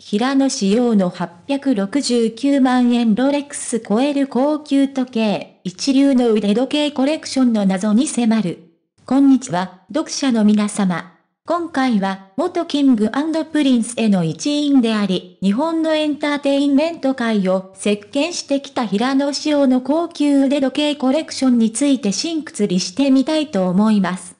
平野紫耀の869万円ロレックス超える高級時計、一流の腕時計コレクションの謎に迫る。こんにちは、読者の皆様。今回は、元キングプリンスへの一員であり、日本のエンターテインメント界を席巻してきた平野紫耀の高級腕時計コレクションについてシンクりしてみたいと思います。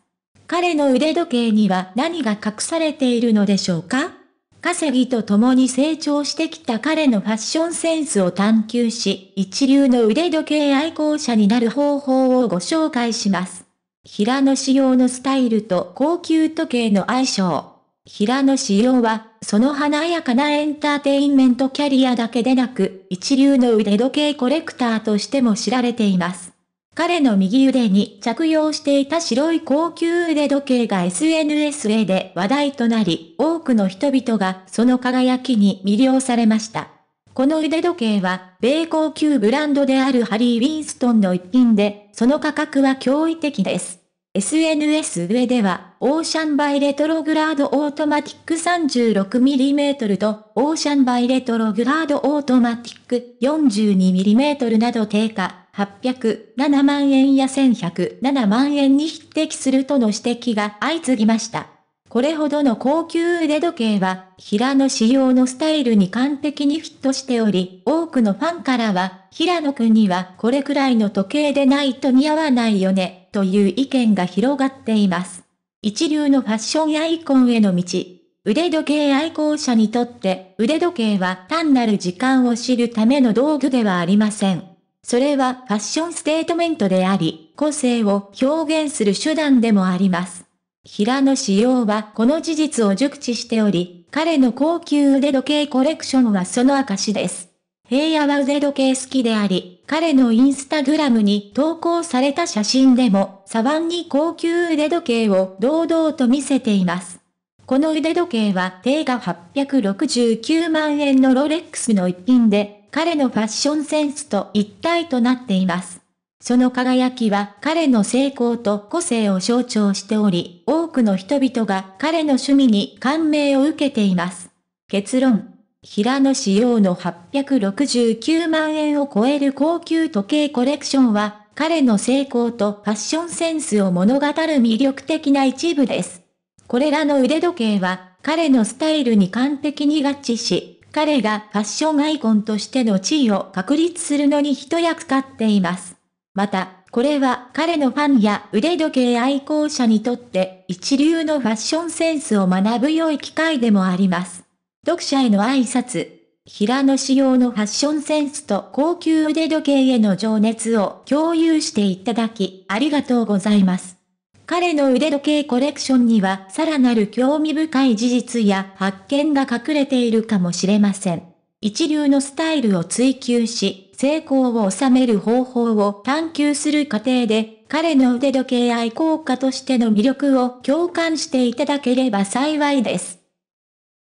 彼の腕時計には何が隠されているのでしょうか稼ぎと共に成長してきた彼のファッションセンスを探求し、一流の腕時計愛好者になる方法をご紹介します。平野仕様のスタイルと高級時計の相性。平野仕様は、その華やかなエンターテインメントキャリアだけでなく、一流の腕時計コレクターとしても知られています。彼の右腕に着用していた白い高級腕時計が SNS へで話題となり、多くの人々がその輝きに魅了されました。この腕時計は、米高級ブランドであるハリー・ウィンストンの一品で、その価格は驚異的です。SNS 上では、オーシャンバイレトログラードオートマティック 36mm と、オーシャンバイレトログラードオートマティック 42mm など低下。807万円や1107万円に匹敵するとの指摘が相次ぎました。これほどの高級腕時計は、平野仕様のスタイルに完璧にフィットしており、多くのファンからは、平野くんにはこれくらいの時計でないと似合わないよね、という意見が広がっています。一流のファッションアイコンへの道。腕時計愛好者にとって、腕時計は単なる時間を知るための道具ではありません。それはファッションステートメントであり、個性を表現する手段でもあります。平野紫耀はこの事実を熟知しており、彼の高級腕時計コレクションはその証です。平野は腕時計好きであり、彼のインスタグラムに投稿された写真でも、サバンに高級腕時計を堂々と見せています。この腕時計は定価869万円のロレックスの一品で、彼のファッションセンスと一体となっています。その輝きは彼の成功と個性を象徴しており、多くの人々が彼の趣味に感銘を受けています。結論。平野仕様の869万円を超える高級時計コレクションは、彼の成功とファッションセンスを物語る魅力的な一部です。これらの腕時計は、彼のスタイルに完璧に合致し、彼がファッションアイコンとしての地位を確立するのに一役買っています。また、これは彼のファンや腕時計愛好者にとって一流のファッションセンスを学ぶ良い機会でもあります。読者への挨拶。平野仕様のファッションセンスと高級腕時計への情熱を共有していただき、ありがとうございます。彼の腕時計コレクションにはさらなる興味深い事実や発見が隠れているかもしれません。一流のスタイルを追求し、成功を収める方法を探求する過程で、彼の腕時計愛好家としての魅力を共感していただければ幸いです。